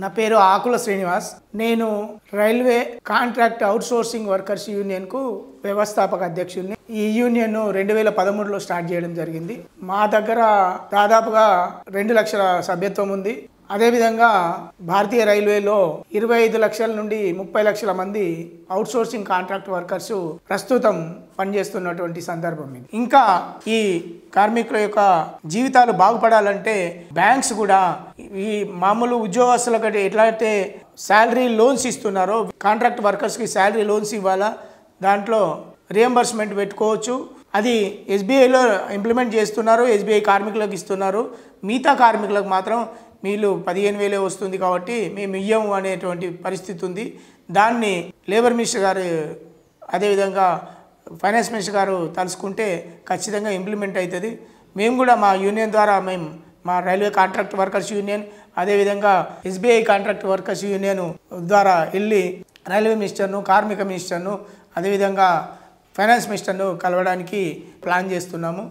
నా పేరు ఆకుల శ్రీనివాస్ నేను రైల్వే కాంట్రాక్ట్ అవుట్సోర్సింగ్ వర్కర్స్ యూనియన్కు వ్యవస్థాపక అధ్యక్షుడిని ఈ యూనియన్ రెండు వేల పదమూడులో స్టార్ట్ చేయడం జరిగింది మా దగ్గర దాదాపుగా రెండు లక్షల సభ్యత్వం ఉంది అదేవిధంగా భారతీయ రైల్వేలో ఇరవై ఐదు లక్షల నుండి ముప్పై లక్షల మంది అవుట్సోర్సింగ్ కాంట్రాక్ట్ వర్కర్స్ ప్రస్తుతం పనిచేస్తున్నటువంటి సందర్భం ఇది ఇంకా ఈ కార్మికుల యొక్క జీవితాలు బాగుపడాలంటే బ్యాంక్స్ కూడా ఈ మామూలు ఎట్లా ఎట్లయితే శాలరీ లోన్స్ ఇస్తున్నారో కాంట్రాక్ట్ వర్కర్స్కి శాలరీ లోన్స్ ఇవ్వాలా దాంట్లో రియంబర్స్మెంట్ పెట్టుకోవచ్చు అది ఎస్బీఐలో ఇంప్లిమెంట్ చేస్తున్నారు ఎస్బీఐ కార్మికులకు ఇస్తున్నారు మిగతా కార్మికులకు మాత్రం మీలు పదిహేను వేలే వస్తుంది కాబట్టి మేము ఇయ్యము అనేటువంటి పరిస్థితి ఉంది దాన్ని లేబర్ మినిస్టర్ గారు అదేవిధంగా ఫైనాన్స్ మినిస్టర్ గారు తలుసుకుంటే ఖచ్చితంగా ఇంప్లిమెంట్ అవుతుంది మేము కూడా మా యూనియన్ ద్వారా మేము మా రైల్వే కాంట్రాక్ట్ వర్కర్స్ యూనియన్ అదేవిధంగా ఎస్బీఐ కాంట్రాక్ట్ వర్కర్స్ యూనియన్ ద్వారా వెళ్ళి రైల్వే మినిస్టర్ను కార్మిక మినిస్టర్ను అదేవిధంగా ఫైనాన్స్ మినిస్టర్ను కలవడానికి ప్లాన్ చేస్తున్నాము